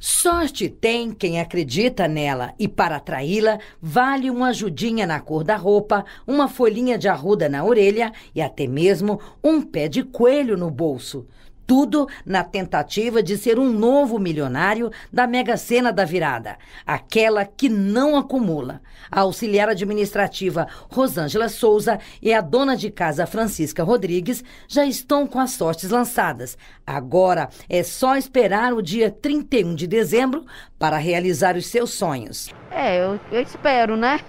Sorte tem quem acredita nela e, para atraí-la, vale uma ajudinha na cor da roupa, uma folhinha de arruda na orelha e até mesmo um pé de coelho no bolso. Tudo na tentativa de ser um novo milionário da mega sena da virada, aquela que não acumula. A auxiliar administrativa Rosângela Souza e a dona de casa Francisca Rodrigues já estão com as sortes lançadas. Agora é só esperar o dia 31 de dezembro para realizar os seus sonhos. É, eu, eu espero, né?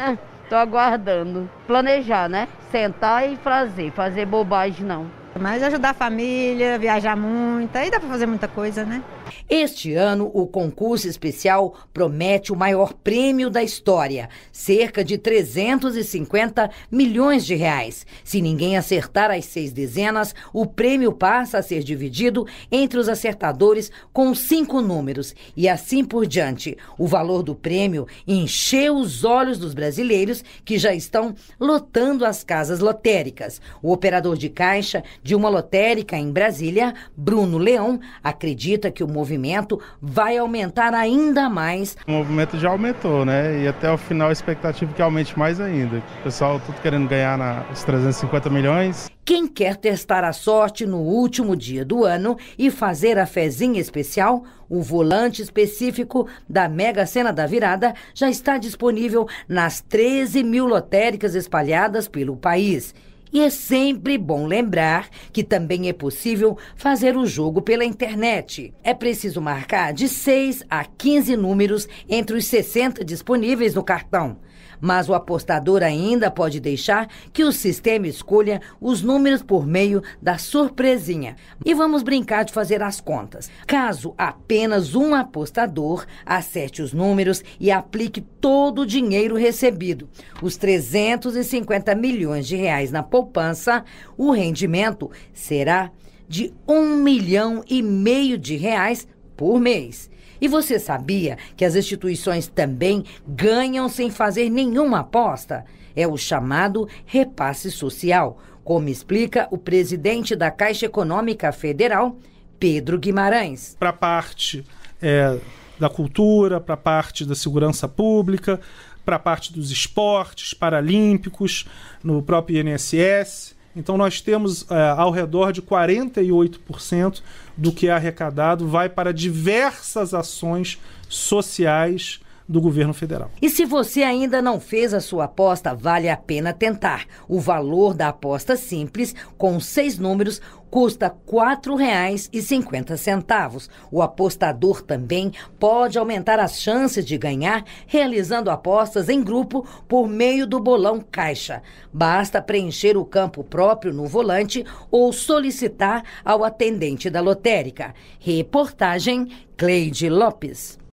Tô aguardando. Planejar, né? Sentar e fazer. Fazer bobagem não. Mas ajudar a família, viajar muito, aí dá para fazer muita coisa, né? Este ano, o concurso especial promete o maior prêmio da história, cerca de 350 milhões de reais. Se ninguém acertar as seis dezenas, o prêmio passa a ser dividido entre os acertadores com cinco números e assim por diante. O valor do prêmio encheu os olhos dos brasileiros que já estão lotando as casas lotéricas. O operador de caixa de uma lotérica em Brasília, Bruno Leão acredita que o movimento vai aumentar ainda mais. O movimento já aumentou, né? E até o final a expectativa é que aumente mais ainda. O pessoal tudo querendo ganhar na, os 350 milhões. Quem quer testar a sorte no último dia do ano e fazer a fezinha especial, o volante específico da Mega Sena da Virada já está disponível nas 13 mil lotéricas espalhadas pelo país. E é sempre bom lembrar que também é possível fazer o jogo pela internet. É preciso marcar de 6 a 15 números entre os 60 disponíveis no cartão. Mas o apostador ainda pode deixar que o sistema escolha os números por meio da surpresinha. E vamos brincar de fazer as contas. Caso apenas um apostador acerte os números e aplique todo o dinheiro recebido, os 350 milhões de reais na poupança, o rendimento será de um milhão e meio de reais por mês. E você sabia que as instituições também ganham sem fazer nenhuma aposta? É o chamado repasse social, como explica o presidente da Caixa Econômica Federal, Pedro Guimarães. Para a parte é, da cultura, para a parte da segurança pública, para a parte dos esportes, paralímpicos, no próprio INSS. Então nós temos é, ao redor de 48% do que é arrecadado vai para diversas ações sociais do governo federal. E se você ainda não fez a sua aposta, vale a pena tentar. O valor da aposta simples, com seis números, custa R$ 4,50. O apostador também pode aumentar as chances de ganhar realizando apostas em grupo por meio do bolão caixa. Basta preencher o campo próprio no volante ou solicitar ao atendente da lotérica. Reportagem Cleide Lopes.